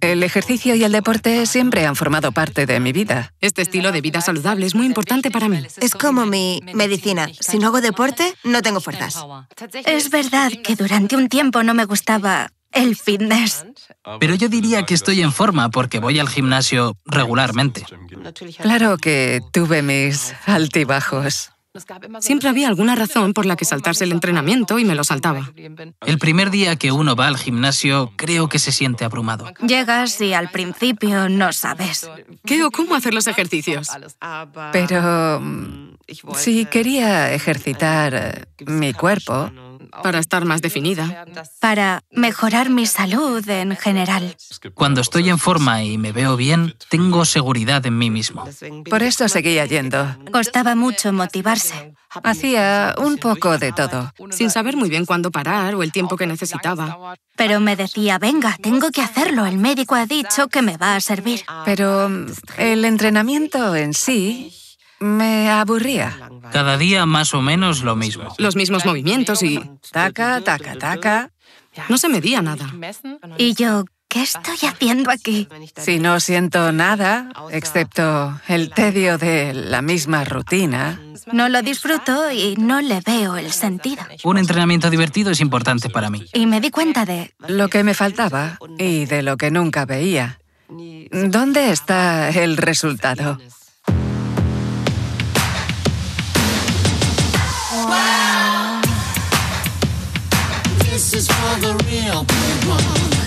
El ejercicio y el deporte siempre han formado parte de mi vida. Este estilo de vida saludable es muy importante para mí. Es como mi medicina. Si no hago deporte, no tengo fuerzas. Es verdad que durante un tiempo no me gustaba el fitness. Pero yo diría que estoy en forma porque voy al gimnasio regularmente. Claro que tuve mis altibajos. Siempre había alguna razón por la que saltarse el entrenamiento y me lo saltaba. El primer día que uno va al gimnasio, creo que se siente abrumado. Llegas y al principio no sabes. ¿Qué o cómo hacer los ejercicios? Pero mm, si quería ejercitar mi cuerpo, para estar más definida. Para mejorar mi salud en general. Cuando estoy en forma y me veo bien, tengo seguridad en mí mismo. Por eso seguía yendo. Costaba mucho motivarse. Hacía un poco de todo. Sin saber muy bien cuándo parar o el tiempo que necesitaba. Pero me decía, venga, tengo que hacerlo. El médico ha dicho que me va a servir. Pero el entrenamiento en sí me aburría. Cada día más o menos lo mismo. Los mismos movimientos y... Taca, taca, taca. No se medía nada. Y yo, ¿qué estoy haciendo aquí? Si no siento nada, excepto el tedio de la misma rutina. No lo disfruto y no le veo el sentido. Un entrenamiento divertido es importante para mí. Y me di cuenta de... Lo que me faltaba y de lo que nunca veía. ¿Dónde está el resultado? This is for the real people.